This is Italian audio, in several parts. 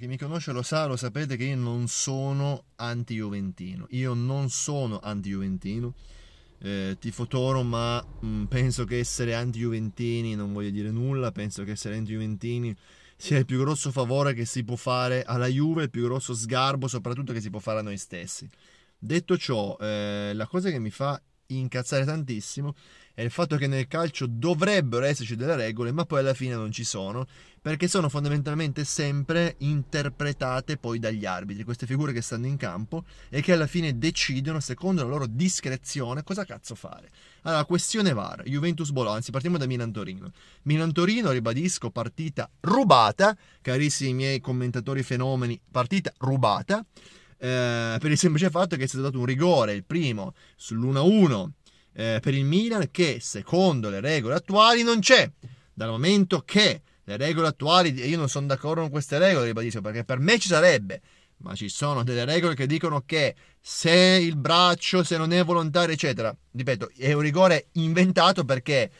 chi mi conosce lo sa, lo sapete che io non sono anti-juventino. Io non sono anti-juventino. Eh, tifo Toro, ma mh, mm, penso che essere anti-juventini non voglia dire nulla. Penso che essere anti-juventini sia il più grosso favore che si può fare alla Juve, il più grosso sgarbo soprattutto che si può fare a noi stessi. Detto ciò, eh, la cosa che mi fa incazzare tantissimo è il fatto che nel calcio dovrebbero esserci delle regole, ma poi alla fine non ci sono, perché sono fondamentalmente sempre interpretate poi dagli arbitri, queste figure che stanno in campo e che alla fine decidono, secondo la loro discrezione, cosa cazzo fare. Allora, questione VAR, Juventus-Bologna, anzi partiamo da Milan-Torino. Milan-Torino, ribadisco, partita rubata, carissimi miei commentatori fenomeni, partita rubata eh, per il semplice fatto che è stato dato un rigore, il primo, sull'1-1 eh, per il Milan, che secondo le regole attuali non c'è, dal momento che le regole attuali, io non sono d'accordo con queste regole, ribadisco, perché per me ci sarebbe, ma ci sono delle regole che dicono che se il braccio, se non è volontario, eccetera, ripeto, è un rigore inventato perché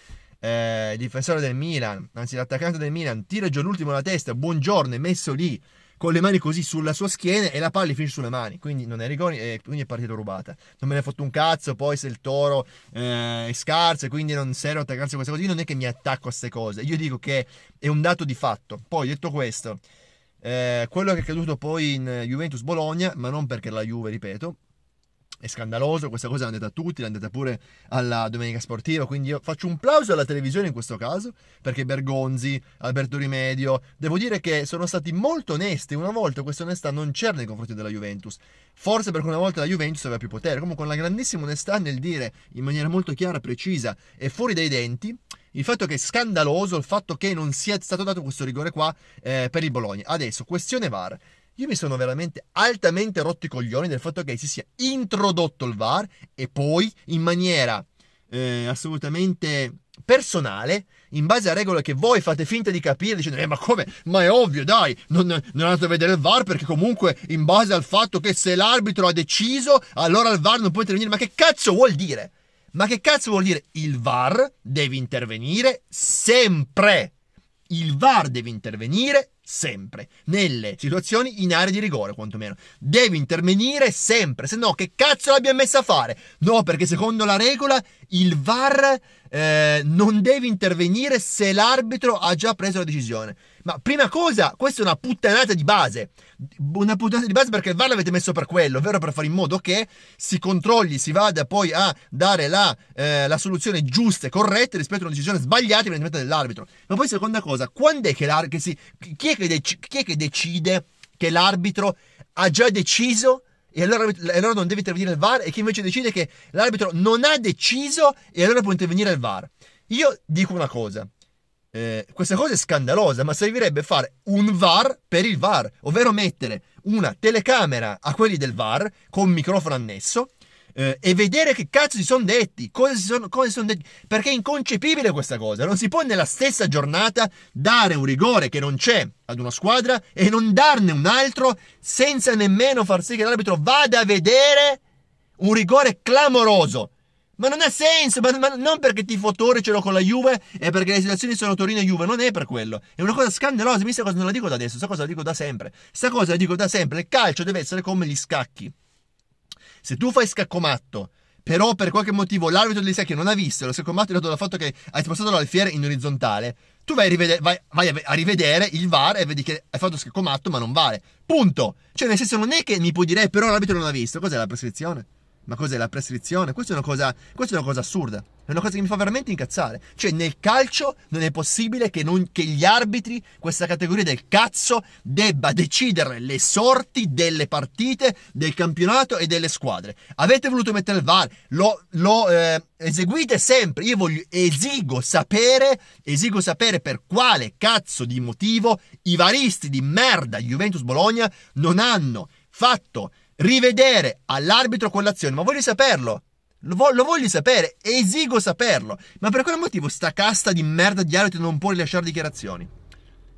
eh, il difensore del Milan, anzi l'attaccante del Milan, tira giù l'ultimo la testa, buongiorno, è messo lì con le mani così sulla sua schiena e la palla finisce sulle mani, quindi non è rigore e eh, quindi è partita rubata. Non me ne ha fatto un cazzo, poi se il toro eh, è scarso e quindi non serve attaccarsi a queste cose, io non è che mi attacco a queste cose, io dico che è un dato di fatto. Poi detto questo, eh, quello che è accaduto poi in Juventus Bologna, ma non perché la Juve, ripeto, è scandaloso, questa cosa l'hanno detta a tutti, l'hanno detta pure alla Domenica Sportiva, quindi io faccio un plauso alla televisione in questo caso, perché Bergonzi, Alberto Rimedio, devo dire che sono stati molto onesti, una volta questa onestà non c'era nei confronti della Juventus, forse perché una volta la Juventus aveva più potere, comunque con la grandissima onestà nel dire in maniera molto chiara, precisa e fuori dai denti, il fatto che è scandaloso il fatto che non sia stato dato questo rigore qua eh, per il Bologna. Adesso, questione VAR. Io mi sono veramente altamente rotto i coglioni del fatto che si sia introdotto il VAR e poi in maniera eh, assolutamente personale, in base a regole che voi fate finta di capire, dicendo, eh, ma come? Ma è ovvio, dai, non, non andate a vedere il VAR perché comunque in base al fatto che se l'arbitro ha deciso, allora il VAR non può intervenire. Ma che cazzo vuol dire? Ma che cazzo vuol dire? Il VAR deve intervenire sempre. Il VAR deve intervenire sempre, nelle situazioni in area di rigore quantomeno. Devi intervenire sempre, se no che cazzo l'abbiamo messa a fare? No, perché secondo la regola il VAR eh, non devi intervenire se l'arbitro ha già preso la decisione. Ma prima cosa, questa è una puttanata di base. Una puttanata di base perché il VAR l'avete messo per quello, ovvero per fare in modo che si controlli, si vada poi a dare la, eh, la soluzione giusta e corretta rispetto a una decisione sbagliata evidentemente dell'arbitro. Ma poi seconda cosa, quando è che l'arbitro... Chi, chi, è che decide che l'arbitro ha già deciso e allora, allora, non deve intervenire il VAR e chi invece decide che l'arbitro non ha deciso e allora può intervenire il VAR. Io dico una cosa, eh, questa cosa è scandalosa, ma servirebbe fare un VAR per il VAR, ovvero mettere una telecamera a quelli del VAR con microfono annesso eh, e vedere che cazzo si sono detti, cosa si sono, son detti, perché è inconcepibile questa cosa. Non si può nella stessa giornata dare un rigore che non c'è ad una squadra e non darne un altro senza nemmeno far sì che l'arbitro vada a vedere un rigore clamoroso. Ma non ha senso, ma, ma non perché tifo Torre ce l'ho con la Juve e perché le situazioni sono Torino e Juve, non è per quello. È una cosa scandalosa, mi sta cosa non la dico da adesso, questa cosa la dico da sempre. Sta cosa la dico da sempre, il calcio deve essere come gli scacchi. Se tu fai scaccomatto, però per qualche motivo l'arbitro di sa che non ha visto lo scaccomatto è dato dal fatto che hai spostato l'alfiere in orizzontale, tu vai a, rivedere, vai, vai a rivedere il VAR e vedi che hai fatto scaccomatto ma non vale. Punto. Cioè nel senso non è che mi puoi dire eh, però l'arbitro non ha visto, cos'è la prescrizione? Ma cos'è la prescrizione? Questa è, cosa, questa è una cosa, assurda. È una cosa che mi fa veramente incazzare. Cioè, nel calcio non è possibile che, non, che gli arbitri, questa categoria del cazzo, debba decidere le sorti delle partite, del campionato e delle squadre. Avete voluto mettere il VAR, lo, lo eh, eseguite sempre. Io voglio, esigo sapere, esigo sapere per quale cazzo di motivo i varisti di merda Juventus Bologna non hanno fatto rivedere all'arbitro quell'azione, ma voglio saperlo. Lo, vo- lo, voglio sapere, esigo saperlo. Ma per quale motivo sta casta di merda di arbitro non può rilasciare dichiarazioni?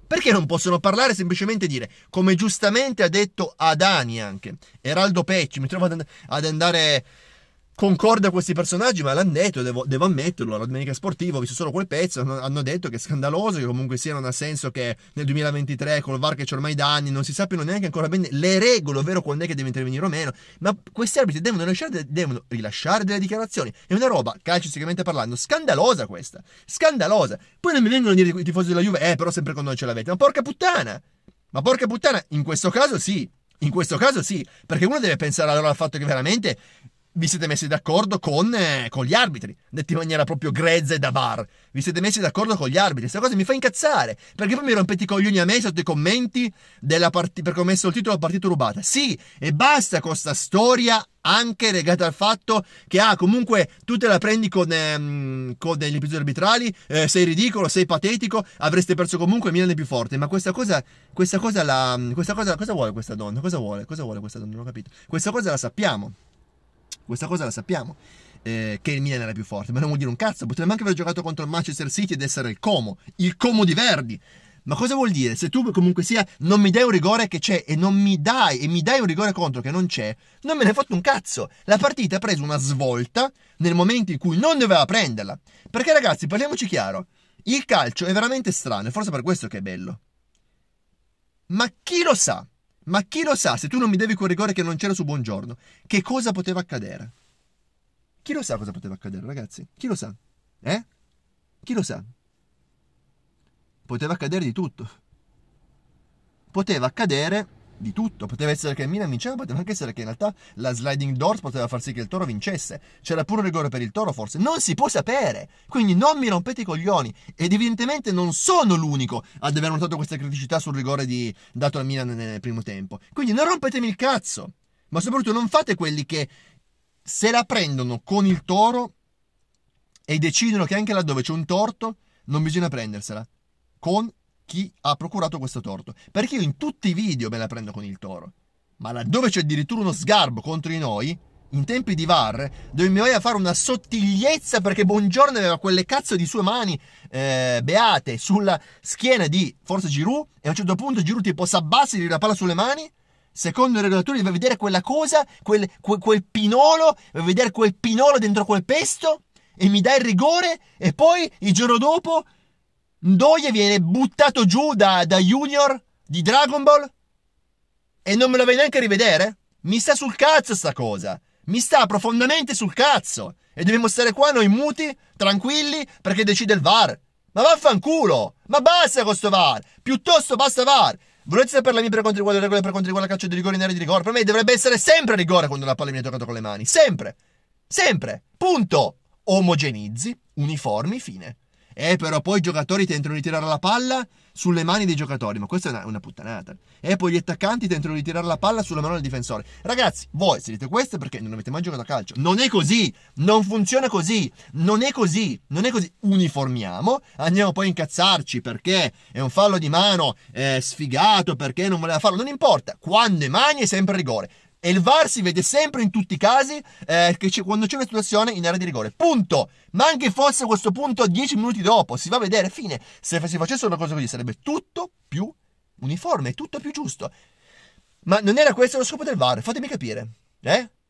Perché non possono parlare semplicemente dire, come giustamente ha detto Adani anche, Eraldo Pecci, mi trovo ad, and- ad andare concorda questi personaggi, ma l'hanno detto, devo, devo ammetterlo, la domenica sportiva ho visto solo quel pezzo, hanno, detto che è scandaloso, che comunque sia non ha senso che nel 2023 col VAR che c'è ormai da anni non si sappiano neanche ancora bene le regole, ovvero quando è che deve intervenire o meno, ma questi arbitri devono rilasciare, devono rilasciare delle dichiarazioni, è una roba, calcisticamente parlando, scandalosa questa, scandalosa. Poi non mi vengono a dire i tifosi della Juve, eh però sempre quando noi ce l'avete, ma porca puttana, ma porca puttana, in questo caso sì. In questo caso sì, perché uno deve pensare allora al fatto che veramente vi siete messi d'accordo con, eh, con, gli arbitri, detti in maniera proprio grezza e da bar. Vi siete messi d'accordo con gli arbitri. Questa cosa mi fa incazzare, perché poi mi rompete i coglioni a me sotto i commenti part- perché ho messo il titolo a partita rubata. Sì, e basta con questa storia anche legata al fatto che ah, comunque tu te la prendi con, ehm, con degli episodi arbitrali, eh, sei ridicolo, sei patetico, avreste perso comunque Milan è più forte, ma questa cosa, questa cosa la, questa cosa, cosa vuole questa donna? Cosa vuole? Cosa vuole questa donna? Non ho capito. Questa cosa la sappiamo. Questa cosa la sappiamo. Eh, che il Milan era più forte, ma non vuol dire un cazzo. Potrebbe anche aver giocato contro il Manchester City ed essere il Como, il Como di Verdi. Ma cosa vuol dire? Se tu comunque sia non mi dai un rigore che c'è e non mi dai e mi dai un rigore contro che non c'è, non me ne hai fatto un cazzo. La partita ha preso una svolta nel momento in cui non doveva prenderla. Perché ragazzi, parliamoci chiaro, il calcio è veramente strano e forse per questo che è bello. Ma chi lo sa? Ma chi lo sa se tu non mi devi quel rigore che non c'era su Buongiorno? Che cosa poteva accadere? Chi lo sa cosa poteva accadere, ragazzi? Chi lo sa? Eh? Chi lo sa? Poteva accadere di tutto. Poteva accadere di tutto. Poteva essere che il Milan vinceva, poteva anche essere che in realtà la sliding doors poteva far sì che il Toro vincesse. C'era pure un rigore per il Toro, forse. Non si può sapere. Quindi non mi rompete i coglioni. Ed evidentemente non sono l'unico ad aver notato questa criticità sul rigore di... dato al Milan nel primo tempo. Quindi non rompetemi il cazzo. Ma soprattutto non fate quelli che se la prendono con il Toro e decidono che anche laddove c'è un torto non bisogna prendersela. Con chi ha procurato questo torto. Perché io in tutti i video me la prendo con il toro. Ma laddove c'è addirittura uno sgarbo contro di noi, in tempi di VAR, dove mi voleva fare una sottigliezza perché Buongiorno aveva quelle cazzo di sue mani eh, beate sulla schiena di forse Giroud e a un certo punto Giroud tipo s'abbassa e gli la palla sulle mani secondo il regolatore deve vedere quella cosa quel, quel, quel pinolo deve vedere quel pinolo dentro quel pesto e mi dà il rigore e poi il giorno dopo Ndoye viene buttato giù da, da Junior di Dragon Ball e non me lo vai neanche a rivedere? Mi sta sul cazzo sta cosa. Mi sta profondamente sul cazzo. E dobbiamo stare qua noi muti, tranquilli, perché decide il VAR. Ma vaffanculo! Ma basta questo VAR! Piuttosto basta VAR! Volete sapere la mia per quanto riguarda le regole per quanto riguarda il calcio di rigore in area di rigore? Per me dovrebbe essere sempre rigore quando la palla mi viene toccata con le mani. Sempre! Sempre! Punto! Omogenizzi, uniformi, fine. Eh, però poi i giocatori tentano di tirare la palla sulle mani dei giocatori, ma questa è una, una puttanata. E eh, poi gli attaccanti tentano di tirare la palla sulla mano del difensore. Ragazzi, voi se dite questo è perché non avete mai giocato a calcio. Non è così, non funziona così, non è così, non è così. Uniformiamo, andiamo poi a incazzarci perché è un fallo di mano, è sfigato, perché non voleva farlo, non importa. Quando è mani è sempre rigore e il VAR si vede sempre in tutti i casi eh, c'è, quando c'è una situazione in area di rigore. Punto. Ma anche fosse a questo punto 10 minuti dopo, si va a vedere, fine. Se si facesse una cosa così sarebbe tutto più uniforme, tutto più giusto. Ma non era questo lo scopo del VAR, fatemi capire. Eh?